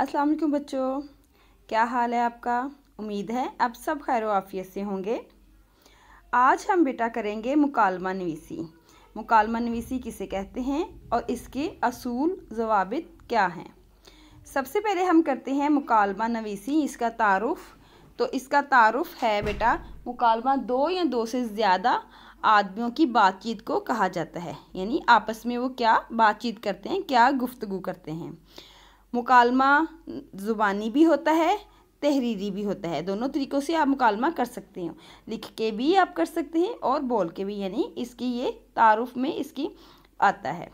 अस्सलाम वालेकुम बच्चों क्या हाल है आपका उम्मीद है आप सब खैर आफियत से होंगे आज हम बेटा करेंगे मुकालमा नवीसी मुकालमा नवीसी किसे कहते हैं और इसके असूल जवाबित क्या हैं सबसे पहले हम करते हैं मुकालमा नवीसी इसका तारुफ़ तो इसका तारुफ है बेटा मुकालमा दो या दो से ज़्यादा आदमियों की बातचीत को कहा जाता है यानी आपस में वो क्या बातचीत करते हैं क्या गुफ्तगु करते हैं मुकालमा ज़ुबानी भी होता है तहरीरी भी होता है दोनों तरीक़ों से आप मुकालमा कर सकते हो लिख के भी आप कर सकते हैं और बोल के भी यानी इसकी ये तारुफ में इसकी आता है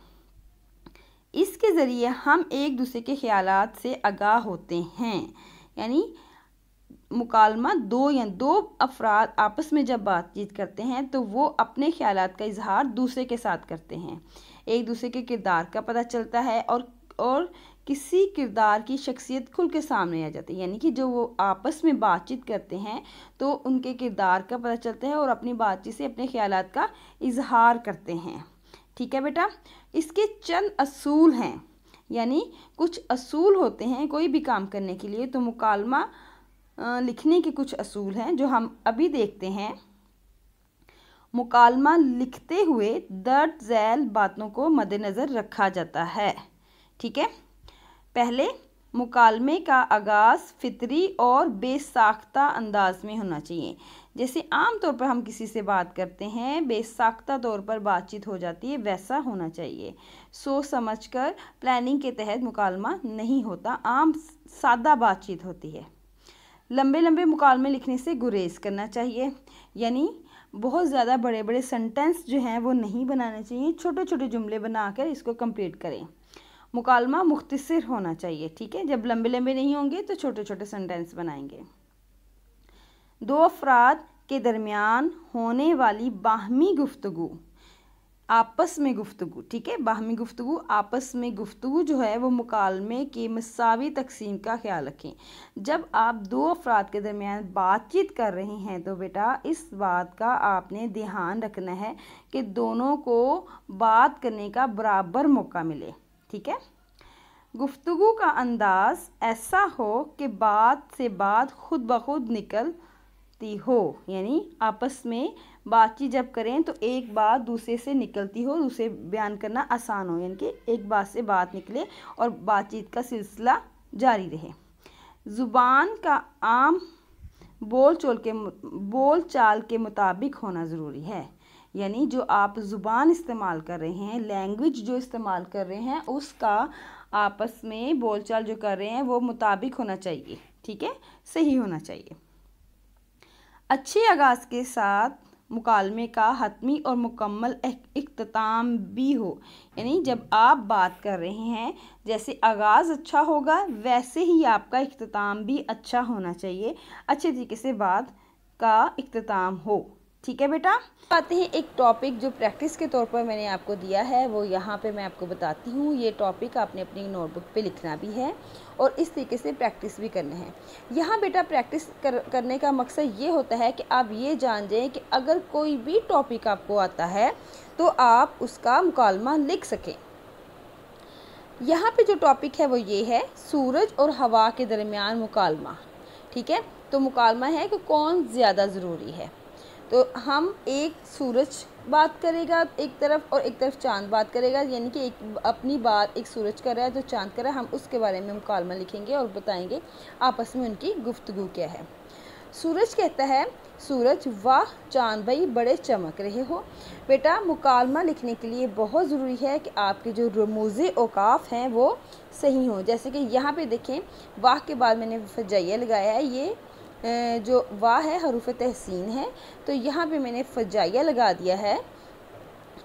इसके ज़रिए हम एक दूसरे के ख्याल से आगाह होते हैं यानी मुकालमा दो या दो अफराद आपस में जब बातचीत करते हैं तो वो अपने ख्याल का इजहार दूसरे के साथ करते हैं एक दूसरे के किरदार का पता चलता है और और किसी किरदार की शख्सियत खुल के सामने आ जाती है यानी कि जो वो आपस में बातचीत करते हैं तो उनके किरदार का पता चलता है और अपनी बातचीत से अपने ख्याल का इजहार करते हैं ठीक है बेटा इसके चंद असूल हैं यानी कुछ असूल होते हैं कोई भी काम करने के लिए तो मुकालमा लिखने के कुछ असूल हैं जो हम अभी देखते हैं मुकालमा लिखते हुए दर्द जैल बातों को मद्नज़र रखा जाता है ठीक है पहले मुकालमे का आगाज़ फितरी और बेसाख्ता अंदाज में होना चाहिए जैसे आम तौर पर हम किसी से बात करते हैं बेसाख्ता तौर पर बातचीत हो जाती है वैसा होना चाहिए सोच समझकर प्लानिंग के तहत मुकालमा नहीं होता आम सादा बातचीत होती है लंबे लंबे मुकालमे लिखने से गुरेज करना चाहिए यानी बहुत ज़्यादा बड़े बड़े सेंटेंस जो हैं वो नहीं बनाने चाहिए छोटे छोटे जुमले बनाकर इसको कंप्लीट करें मुकालमा मुख्तर होना चाहिए ठीक है जब लंबे लंबे नहीं होंगे तो छोटे छोटे सेंटेंस बनाएंगे दो अफराद के दरमियान होने वाली बाहमी गुफ्तु आपस में गुफ्तु ठीक है बाहमी गुफ्तु आपस में गुफ्तु जो है वो मुकालमे के मसावी तकसीम का ख्याल रखें जब आप दो अफराद के दरमियान बातचीत कर रहे हैं तो बेटा इस बात का आपने ध्यान रखना है कि दोनों को बात करने का बराबर मौका मिले ठीक है गुफ्तगु का अंदाज ऐसा हो कि बात से बात खुद ब खुद निकलती हो यानी आपस में बातचीत जब करें तो एक बात दूसरे से निकलती हो दूसरे बयान करना आसान हो यानी कि एक बात से बात निकले और बातचीत का सिलसिला जारी रहे ज़ुबान का आम बोल चोल के बोल चाल के मुताबिक होना ज़रूरी है यानी जो आप ज़ुबान इस्तेमाल कर रहे हैं लैंग्वेज जो इस्तेमाल कर रहे हैं उसका आपस में बोलचाल जो कर रहे हैं वो मुताबिक होना चाहिए ठीक है सही होना चाहिए अच्छे आगाज़ के साथ मुकालमे का हतमी और मुकम्मल अख्ताम भी हो यानी जब आप बात कर रहे हैं जैसे आगाज़ अच्छा होगा वैसे ही आपका अख्ताम भी अच्छा होना चाहिए अच्छे तरीके से बात का अख्ताम हो ठीक है बेटा आते हैं एक टॉपिक जो प्रैक्टिस के तौर पर मैंने आपको दिया है वो यहाँ पे मैं आपको बताती हूँ ये टॉपिक आपने अपनी नोटबुक पे लिखना भी है और इस तरीके से प्रैक्टिस भी करना है यहाँ बेटा प्रैक्टिस कर, करने का मकसद ये होता है कि आप ये जान जाएँ कि अगर कोई भी टॉपिक आपको आता है तो आप उसका मुकालमा लिख सकें यहाँ पर जो टॉपिक है वो ये है सूरज और हवा के दरमियान मुकालमा ठीक है तो मुकालमा है कि कौन ज़्यादा ज़रूरी है तो हम एक सूरज बात करेगा एक तरफ और एक तरफ चांद बात करेगा यानी कि एक अपनी बात एक सूरज कर रहा है जो चांद कर रहा है हम उसके बारे में मुकालमा लिखेंगे और बताएंगे आपस में उनकी गुफ्तगु क्या है सूरज कहता है सूरज वाह चांद भाई बड़े चमक रहे हो बेटा मुकालमा लिखने के लिए बहुत ज़रूरी है कि आपके जो रमोज़ अवकाफ़ हैं वो सही हों जैसे कि यहाँ पे देखें वाह के बाद मैंने फजाइया लगाया है ये जो वाह है हरूफ तहसीन है तो यहाँ पे मैंने फजाइया लगा दिया है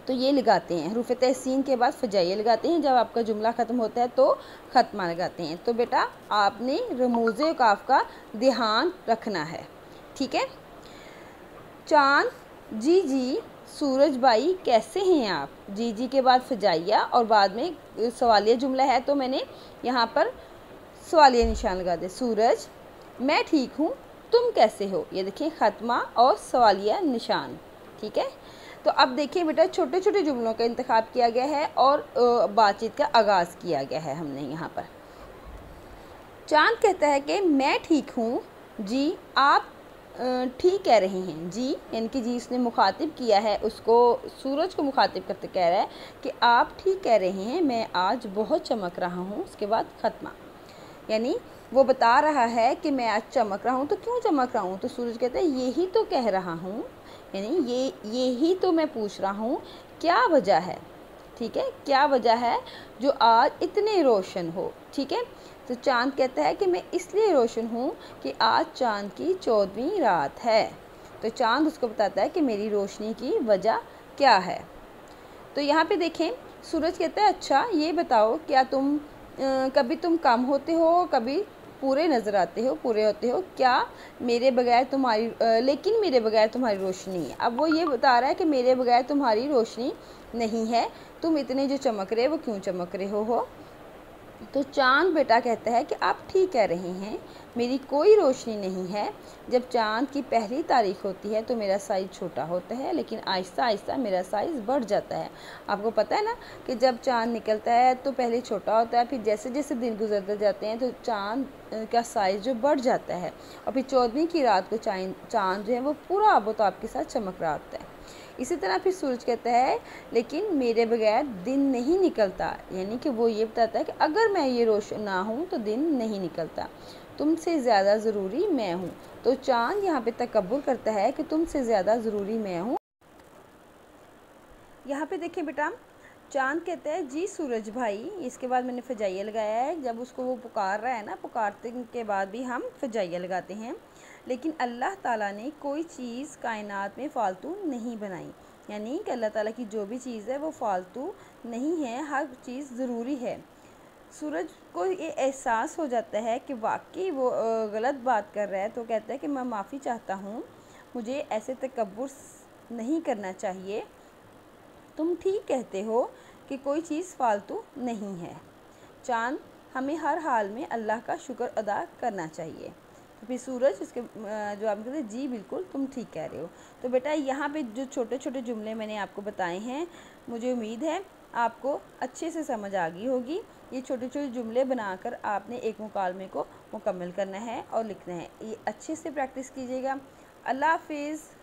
तो ये लगाते हैं हरूफ तहसीन के बाद फजाइया लगाते हैं जब आपका जुमला ख़त्म होता है तो ख़त्मा लगाते हैं तो बेटा आपने रमोज़ काफ का ध्यान रखना है ठीक है चांद जी जी सूरज बाई कैसे हैं आप जी जी के बाद फजाइया और बाद में सवालिया जुमला है तो मैंने यहाँ पर सवालिया निशान लगा दे सूरज मैं ठीक हूँ तुम कैसे हो ये देखिए ख़त्मा और सवालिया निशान ठीक है तो अब देखिए बेटा छोटे छोटे जुमलों का इंतखब किया गया है और बातचीत का आगाज़ किया गया है हमने यहाँ पर चांद कहता है कि मैं ठीक हूँ जी आप ठीक कह रहे हैं जी यानी कि जी उसने मुखातिब किया है उसको सूरज को मुखातिब करते कह रहा है कि आप ठीक कह रहे हैं मैं आज बहुत चमक रहा हूँ उसके बाद ख़त्मा यानी वो बता रहा है कि मैं आज चमक रहा हूँ तो क्यों चमक रहा हूँ तो सूरज कहता है यही तो कह रहा हूँ यानी ये यही तो मैं पूछ रहा हूँ क्या वजह है ठीक है क्या वजह है जो आज इतने रोशन हो ठीक है तो चांद कहता है कि मैं इसलिए रोशन हूँ कि आज चांद की चौदहवीं रात है तो चांद उसको बताता है कि मेरी रोशनी की वजह क्या है तो यहाँ पे देखें सूरज कहता है अच्छा ये बताओ क्या तुम कभी तुम कम होते हो कभी पूरे नज़र आते हो पूरे होते हो क्या मेरे बगैर तुम्हारी लेकिन मेरे बगैर तुम्हारी रोशनी है अब वो ये बता रहा है कि मेरे बगैर तुम्हारी रोशनी नहीं है तुम इतने जो चमक रहे हो वो क्यों चमक रहे हो, हो? तो चांद बेटा कहता है कि आप ठीक कह रहे हैं मेरी कोई रोशनी नहीं है जब चांद की पहली तारीख होती है तो मेरा साइज़ छोटा होता है लेकिन आहिस्ता आहिस्ता मेरा साइज़ बढ़ जाता है आपको पता है ना कि जब चांद निकलता है तो पहले छोटा होता है फिर जैसे जैसे दिन गुजरते जाते हैं तो चांद का साइज़ जो बढ़ जाता है और फिर चौदहवीं की रात को चांद जो है वो पूरा आबोताब के साथ चमक रहा होता है इसी तरह फिर सूरज कहता है लेकिन मेरे बगैर दिन नहीं निकलता यानी कि वो ये बताता है कि अगर मैं ये रोशन ना हूँ तो दिन नहीं निकलता तुमसे ज़्यादा ज़रूरी मैं हूँ तो चांद यहाँ पे तकबर करता है कि तुमसे ज़्यादा ज़रूरी मैं हूँ यहाँ पे देखिए बेटा चांद कहते हैं जी सूरज भाई इसके बाद मैंने फजाइया लगाया है जब उसको वो पुकार रहा है ना पुकारते के बाद भी हम फजाइया लगाते हैं लेकिन अल्लाह ताला ने कोई चीज़ कायनात में फ़ालतू नहीं बनाई यानी कि अल्लाह ताला की जो भी चीज़ है वो फ़ालतू नहीं है हर चीज़ ज़रूरी है सूरज को ये एहसास हो जाता है कि वाकई वो गलत बात कर रहा है तो कहता है कि मैं माफ़ी चाहता हूँ मुझे ऐसे तकबर नहीं करना चाहिए तुम ठीक कहते हो कि कोई चीज़ फ़ालतू नहीं है चांद हमें हर हाल में अल्लाह का शुक्र अदा करना चाहिए तो फिर सूरज उसके जवाब कहते जी बिल्कुल तुम ठीक कह रहे हो तो बेटा यहाँ पे जो छोटे छोटे जुमले मैंने आपको बताए हैं मुझे उम्मीद है आपको अच्छे से समझ आ गई होगी ये छोटे छोटे जुमले बनाकर आपने एक मुकालमे को मुकम्मल करना है और लिखना है ये अच्छे से प्रैक्टिस कीजिएगा अल्लाह हाफिज़